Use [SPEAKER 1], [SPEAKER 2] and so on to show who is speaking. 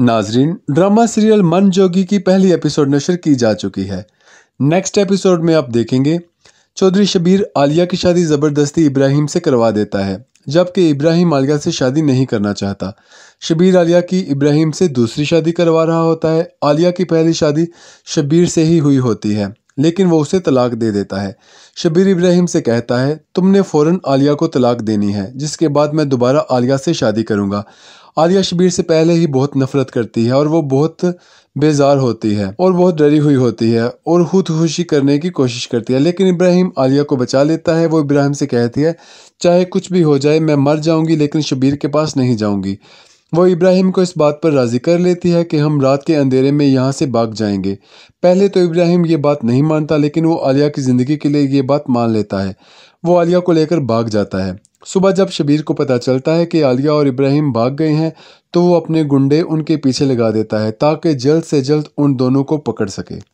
[SPEAKER 1] नाजरीन drama serial मन जोगी की पहली एपिसोड नशर की जा चुकी है नेक्स्ट एपिसोड में आप देखेंगे चौधरी शबीर आलिया की शादी ज़बरदस्ती इब्राहिम से करवा देता है जबकि इब्राहिम आलिया से शादी नहीं करना चाहता शबीर आलिया की इब्राहिम से दूसरी शादी करवा रहा होता है आलिया की पहली शादी शबीर से ही हुई होती है लेकिन वो उसे तलाक दे देता है शबीर इब्राहिम से कहता है तुमने फ़ौरन आलिया को तलाक देनी है जिसके बाद मैं दोबारा आलिया से शादी करूँगा आलिया शबीर से पहले ही बहुत नफरत करती है और वो बहुत बेजार होती है और बहुत डरी हुई होती है और खुद खुशी करने की कोशिश करती है लेकिन इब्राहिम आलिया को बचा लेता है वो इब्राहिम से कहती है चाहे कुछ भी हो जाए मैं मर जाऊंगी लेकिन शबीर के पास नहीं जाऊंगी वो इब्राहिम को इस बात पर राज़ी कर लेती है कि हम रात के अंधेरे में यहाँ से भाग जाएंगे पहले तो इब्राहिम ये बात नहीं मानता लेकिन वो आलिया की ज़िंदगी के लिए ये बात मान लेता है वो आलिया को लेकर भाग जाता है सुबह जब शबीर को पता चलता है कि आलिया और इब्राहिम भाग गए हैं तो वो अपने गुंडे उनके पीछे लगा देता है ताकि जल्द से जल्द उन दोनों को पकड़ सके